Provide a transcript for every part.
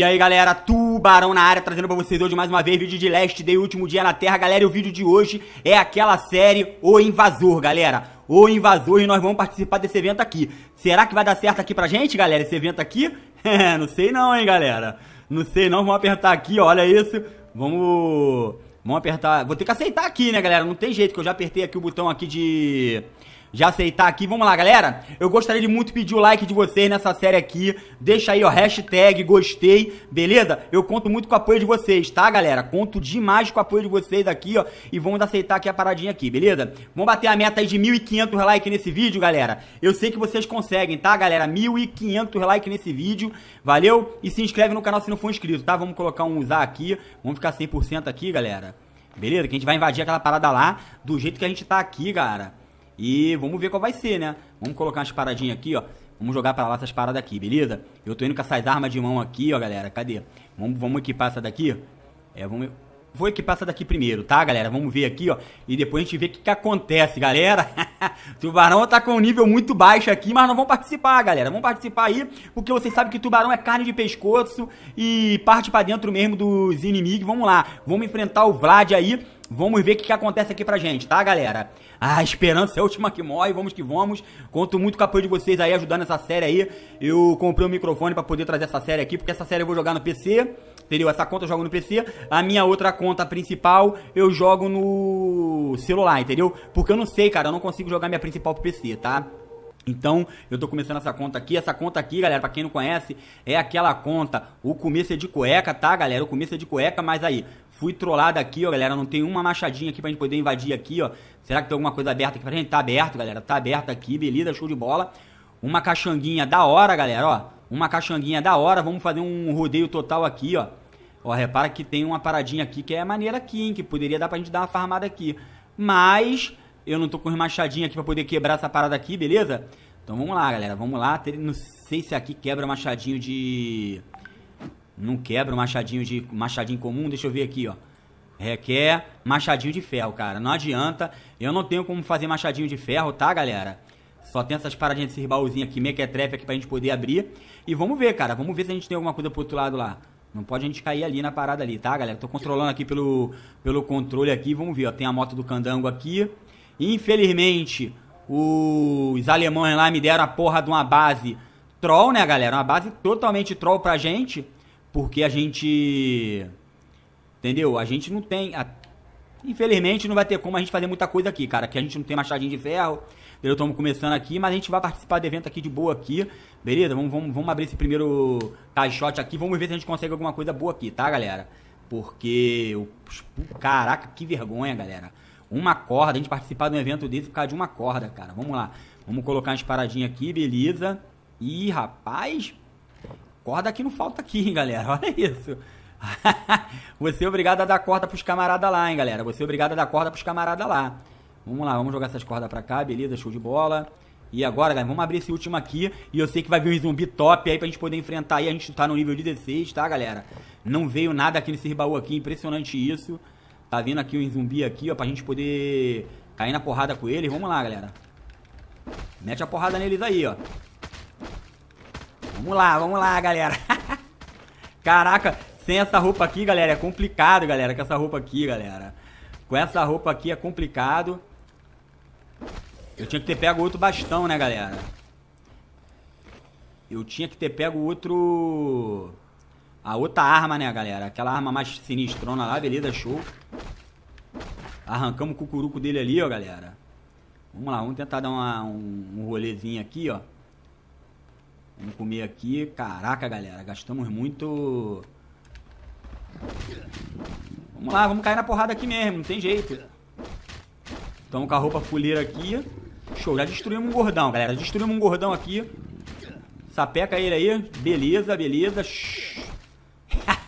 E aí galera, Tubarão na área, trazendo pra vocês hoje mais uma vez vídeo de Last Day, último dia na Terra Galera, e o vídeo de hoje é aquela série O Invasor, galera o invasor e nós vamos participar desse evento aqui. Será que vai dar certo aqui pra gente, galera, esse evento aqui? não sei não, hein, galera. Não sei não, vamos apertar aqui, olha isso. Vamos... Vamos apertar... Vou ter que aceitar aqui, né, galera? Não tem jeito, que eu já apertei aqui o botão aqui de já aceitar aqui. Vamos lá, galera. Eu gostaria de muito pedir o like de vocês nessa série aqui. Deixa aí, ó, hashtag gostei, beleza? Eu conto muito com o apoio de vocês, tá, galera? Conto demais com o apoio de vocês aqui, ó. E vamos aceitar aqui a paradinha aqui, beleza? Vamos bater a meta aí de 1.500 likes nesse vídeo, galera. Eu sei que vocês conseguem, tá, galera? 1.500 likes nesse vídeo, valeu? E se inscreve no canal se não for inscrito, tá? Vamos colocar um usar aqui. Vamos ficar 100% aqui, galera. Beleza? Que a gente vai invadir aquela parada lá do jeito que a gente tá aqui, cara. E vamos ver qual vai ser, né? Vamos colocar umas paradinhas aqui, ó. Vamos jogar para lá essas paradas aqui, beleza? Eu tô indo com essas armas de mão aqui, ó, galera. Cadê? Vamos, vamos equipar essa daqui. É, vamos... Vou equipar essa daqui primeiro, tá, galera? Vamos ver aqui, ó. E depois a gente vê o que, que acontece, galera. tubarão tá com um nível muito baixo aqui, mas nós vamos participar, galera. Vamos participar aí, porque vocês sabem que tubarão é carne de pescoço e parte pra dentro mesmo dos inimigos. Vamos lá, vamos enfrentar o Vlad aí Vamos ver o que, que, acontece aqui pra gente, tá, galera? A esperança é a última que morre, vamos que vamos. Conto muito com o apoio de vocês aí, ajudando essa série aí. Eu comprei um microfone para poder trazer essa série aqui, porque essa série eu vou jogar no PC, entendeu? Essa conta eu jogo no PC. A minha outra conta principal eu jogo no celular, entendeu? Porque eu não sei, cara, eu não consigo jogar minha principal pro PC, tá? Então, eu tô começando essa conta aqui. Essa conta aqui, galera, para quem não conhece, é aquela conta. O começo é de cueca, tá, galera? O começo é de cueca, mas aí, fui trollado aqui, ó, galera. Não tem uma machadinha aqui pra gente poder invadir aqui, ó. Será que tem alguma coisa aberta aqui pra gente? Tá aberto, galera. Tá aberto aqui, beleza, show de bola. Uma caixanguinha da hora, galera, ó. Uma caixanguinha da hora. Vamos fazer um rodeio total aqui, ó. Ó, repara que tem uma paradinha aqui que é maneira aqui, hein? Que poderia dar pra gente dar uma farmada aqui. Mas eu não tô com machadinha aqui pra poder quebrar essa parada aqui, beleza? Então vamos lá, galera, vamos lá. Não sei se aqui quebra machadinho de... Não quebra machadinho de machadinho comum, deixa eu ver aqui, ó. Requer machadinho de ferro, cara. Não adianta. Eu não tenho como fazer machadinho de ferro, tá, galera? Só tem essas paradinhas desses baúzinhos aqui, mequetrefe aqui pra gente poder abrir. E vamos ver, cara. Vamos ver se a gente tem alguma coisa pro outro lado lá. Não pode a gente cair ali na parada ali, tá, galera? Tô controlando aqui pelo, pelo controle aqui. Vamos ver, ó. Tem a moto do candango aqui. Infelizmente, os alemães lá me deram a porra de uma base troll, né, galera? Uma base totalmente troll pra gente, porque a gente. Entendeu? A gente não tem. A... Infelizmente, não vai ter como a gente fazer muita coisa aqui, cara. Que a gente não tem machadinho de ferro. Eu estamos começando aqui, mas a gente vai participar do evento aqui de boa aqui, beleza? Vamos, vamos, vamos abrir esse primeiro caixote aqui, vamos ver se a gente consegue alguma coisa boa aqui, tá, galera? Porque, caraca, que vergonha, galera. Uma corda, a gente participar de um evento desse por causa de uma corda, cara. Vamos lá. Vamos colocar umas paradinhas aqui, beleza. Ih, rapaz, corda aqui não falta aqui, hein, galera. Olha isso. Você é obrigado a dar corda pros camaradas lá, hein, galera. Você é obrigado a dar corda pros camaradas lá. Vamos lá, vamos jogar essas cordas pra cá, beleza, show de bola. E agora, galera, vamos abrir esse último aqui. E eu sei que vai vir um zumbi top aí pra gente poder enfrentar. E a gente tá no nível 16, tá, galera? Não veio nada aqui nesse baú aqui, impressionante isso. Tá vindo aqui um zumbi aqui, ó, pra gente poder cair na porrada com ele Vamos lá, galera. Mete a porrada neles aí, ó. Vamos lá, vamos lá, galera. Caraca, sem essa roupa aqui, galera, é complicado, galera, com essa roupa aqui, galera. Com essa roupa aqui é complicado. Eu tinha que ter pego outro bastão, né, galera? Eu tinha que ter pego outro... A outra arma, né, galera? Aquela arma mais sinistrona lá, beleza, show. Arrancamos o cucuruco dele ali, ó, galera. Vamos lá, vamos tentar dar uma, um, um rolezinho aqui, ó. Vamos comer aqui. Caraca, galera, gastamos muito... Vamos lá, vamos cair na porrada aqui mesmo, não tem jeito. Estamos com a roupa fuleira aqui. Show, já destruímos um gordão, galera. Destruímos um gordão aqui. Sapeca ele aí. Beleza, beleza. Show.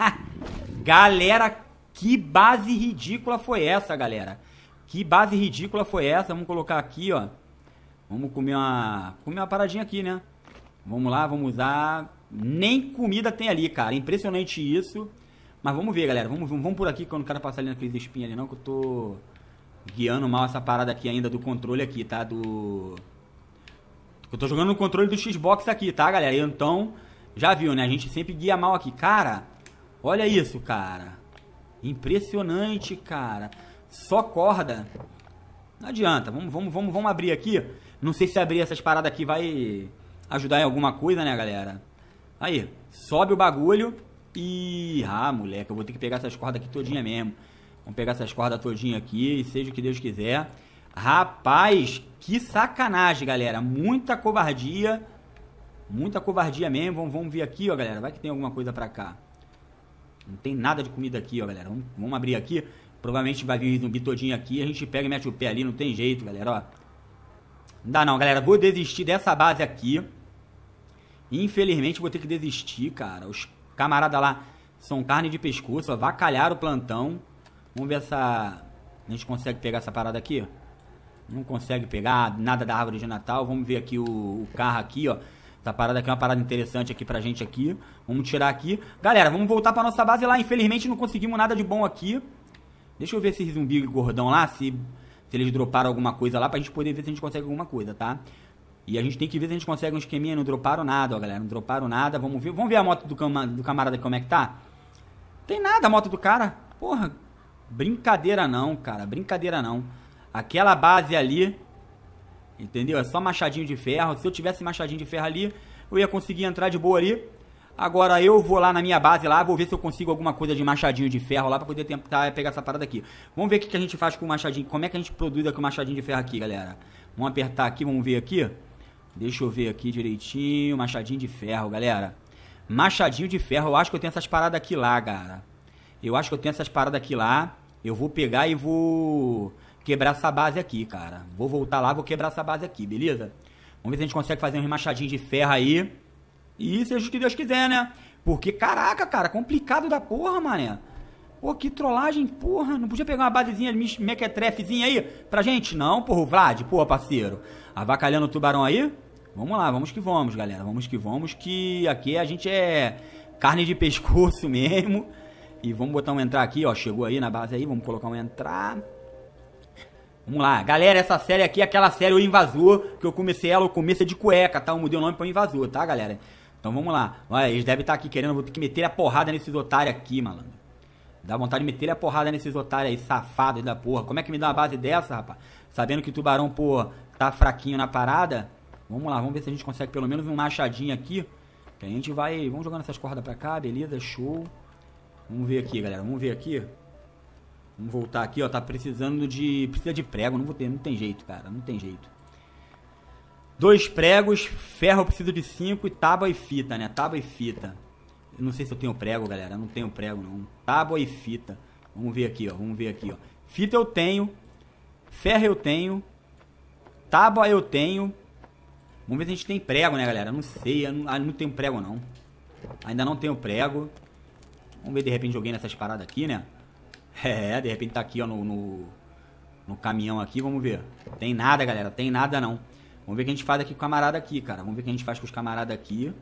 galera, que base ridícula foi essa, galera? Que base ridícula foi essa? Vamos colocar aqui, ó. Vamos comer uma, comer uma paradinha aqui, né? Vamos lá, vamos usar. Nem comida tem ali, cara. Impressionante isso. Mas vamos ver, galera. Vamos, vamos por aqui, que eu não quero passar ali naqueles espinhos ali, não, que eu tô guiando mal essa parada aqui ainda do controle aqui, tá? Do... Eu tô jogando no controle do Xbox aqui, tá, galera? Então, já viu, né? A gente sempre guia mal aqui. Cara, Olha isso, cara. Impressionante, cara. Só corda. Não adianta. Vamos, vamos, vamos, vamos abrir aqui. Não sei se abrir essas paradas aqui vai ajudar em alguma coisa, né, galera? Aí, sobe o bagulho e... Ah, moleque, eu vou ter que pegar essas cordas aqui todinha mesmo. Vamos pegar essas cordas todinha aqui e seja o que Deus quiser. Rapaz, que sacanagem, galera. Muita covardia. Muita covardia mesmo. Vamos, vamos ver aqui, ó, galera. Vai que tem alguma coisa pra cá. Não tem nada de comida aqui, ó, galera. Vamos, vamos abrir aqui. Provavelmente vai vir zumbi todinho aqui. A gente pega e mete o pé ali. Não tem jeito, galera, ó. Não dá não, galera. Vou desistir dessa base aqui. Infelizmente, vou ter que desistir, cara. Os camaradas lá são carne de pescoço. Avacalharam o plantão. Vamos ver essa. a gente consegue pegar essa parada aqui, ó. Não consegue pegar nada da árvore de Natal. Vamos ver aqui o, o carro aqui, ó. Essa parada aqui é uma parada interessante aqui pra gente aqui. Vamos tirar aqui. Galera, vamos voltar pra nossa base lá. Infelizmente não conseguimos nada de bom aqui. Deixa eu ver esses zumbi gordão lá, se, se eles droparam alguma coisa lá, pra gente poder ver se a gente consegue alguma coisa, tá? E a gente tem que ver se a gente consegue um esqueminha. Não droparam nada, ó, galera. Não droparam nada. Vamos ver, vamos ver a moto do, cama, do camarada como é que tá? Tem nada a moto do cara. Porra, brincadeira não, cara. Brincadeira não. Aquela base ali Entendeu? É só machadinho de ferro. Se eu tivesse machadinho de ferro ali, eu ia conseguir entrar de boa ali. Agora eu vou lá na minha base lá, vou ver se eu consigo alguma coisa de machadinho de ferro lá pra poder tentar pegar essa parada aqui. Vamos ver o que, que a gente faz com o machadinho. Como é que a gente produz aqui o machadinho de ferro aqui, galera? Vamos apertar aqui, vamos ver aqui. Deixa eu ver aqui direitinho. Machadinho de ferro, galera. Machadinho de ferro. Eu acho que eu tenho essas paradas aqui lá, cara. Eu acho que eu tenho essas paradas aqui lá. Eu vou pegar e vou quebrar essa base aqui, cara. Vou voltar lá, vou quebrar essa base aqui, beleza? Vamos ver se a gente consegue fazer um remachadinho de ferro aí. E seja o que Deus quiser, né? Porque, caraca, cara, complicado da porra, mané. Pô, que trollagem, porra. Não podia pegar uma basezinha, mequetrefezinha aí pra gente? Não, porra, Vlad, porra, parceiro. Avacalhando o tubarão aí? Vamos lá, vamos que vamos, galera. Vamos que vamos, que aqui a gente é carne de pescoço mesmo. E vamos botar um entrar aqui, ó. Chegou aí na base aí, vamos colocar um entrar. Vamos lá, galera, essa série aqui é aquela série O Invasor, que eu comecei ela, eu comecei de cueca, tá? Eu mudei o nome pra o Invasor, tá, galera? Então vamos lá. Olha, eles devem estar tá aqui querendo, vou ter que meter a porrada nesses otários aqui, malandro. Dá vontade de meter a porrada nesses otários aí, safados da porra. Como é que me dá uma base dessa, rapaz? Sabendo que o tubarão, pô, tá fraquinho na parada. Vamos lá, vamos ver se a gente consegue pelo menos um machadinho aqui. Que a gente vai. Vamos jogando essas cordas pra cá, beleza? Show. Vamos ver aqui, galera. Vamos ver aqui. Vamos voltar aqui, ó. Tá precisando de. Precisa de prego. Não vou ter, não tem jeito, cara. Não tem jeito. Dois pregos, ferro eu preciso de cinco e tábua e fita, né? Tábua e fita. Eu não sei se eu tenho prego, galera. Eu não tenho prego, não. Tábua e fita. Vamos ver aqui, ó. Vamos ver aqui, ó. Fita eu tenho. Ferro eu tenho. Tábua eu tenho. Vamos ver se a gente tem prego, né, galera? Eu não sei. Eu não, ah, não tenho prego, não. Ainda não tenho prego. Vamos ver, de repente, alguém nessas paradas aqui, né? É, de repente tá aqui, ó, no, no, no caminhão aqui, vamos ver. Tem nada, galera, tem nada não. Vamos ver o que a gente faz aqui com o camarada aqui, cara. Vamos ver o que a gente faz com os camaradas aqui.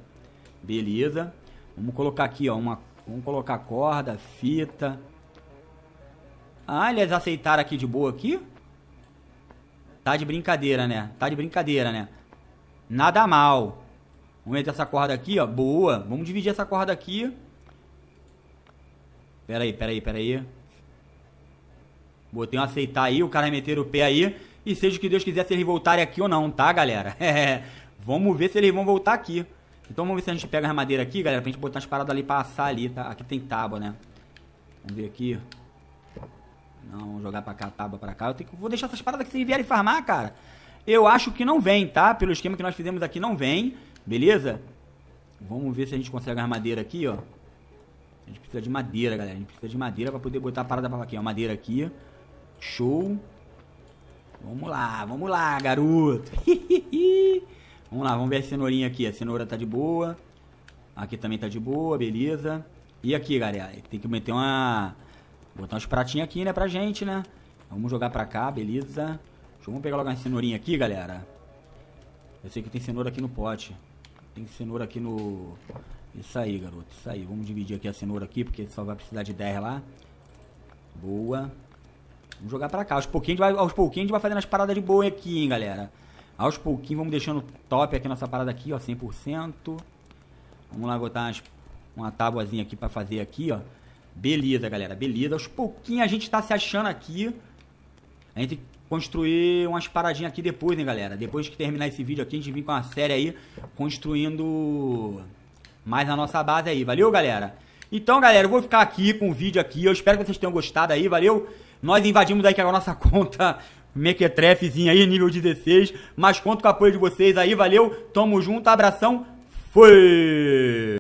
Beleza. Vamos colocar aqui, ó, uma... Vamos colocar corda, fita. Ah, eles aceitaram aqui de boa aqui? Tá de brincadeira, né? Tá de brincadeira, né? Nada mal. Vamos meter essa corda aqui, ó. Boa. Vamos dividir essa corda aqui. Pera aí, pera aí, pera aí. Botei um aceitar aí, o cara meter o pé aí. E seja o que Deus quiser, se eles voltarem aqui ou não, tá, galera? É, vamos ver se eles vão voltar aqui. Então vamos ver se a gente pega as madeira aqui, galera, pra gente botar as paradas ali pra assar ali, tá? Aqui tem tábua, né? Vamos ver aqui. Não, jogar pra cá, tábua pra cá. Eu tenho que, vou deixar essas paradas aqui se eles vierem farmar, cara. Eu acho que não vem, tá? Pelo esquema que nós fizemos aqui, não vem. Beleza? Vamos ver se a gente consegue as madeiras aqui, ó. A gente precisa de madeira, galera. A gente precisa de madeira pra poder botar a parada pra aqui, ó. Madeira aqui. Show. Vamos lá, vamos lá, garoto. vamos lá, vamos ver a cenourinha aqui. A cenoura tá de boa. Aqui também tá de boa, beleza. E aqui, galera, tem que meter uma... Botar uns pratinhos aqui, né, pra gente, né? Vamos jogar pra cá, beleza. Vamos pegar logo uma cenourinha aqui, galera. Eu sei que tem cenoura aqui no pote. Tem cenoura aqui no... Isso aí, garoto. Isso aí. Vamos dividir aqui a cenoura aqui, porque só vai precisar de 10 lá. Boa. Vamos jogar para cá. Aos pouquinhos, vai, aos pouquinhos a gente vai fazendo as paradas de boa aqui, hein, galera. Aos pouquinhos vamos deixando top aqui nossa parada aqui, ó, 100%. Vamos lá botar umas, uma tábuazinha aqui para fazer aqui, ó. Beleza, galera, beleza. Aos pouquinhos a gente tá se achando aqui. A gente construir umas paradinhas aqui depois, hein, né, galera. Depois que terminar esse vídeo aqui, a gente vem com uma série aí construindo mais a nossa base aí. Valeu, galera? Então, galera, eu vou ficar aqui com o vídeo aqui. Eu espero que vocês tenham gostado aí, valeu? Nós invadimos aí que a nossa conta mequetrefezinha aí, nível 16. Mas conto com o apoio de vocês aí, valeu. Tamo junto, abração. Fui!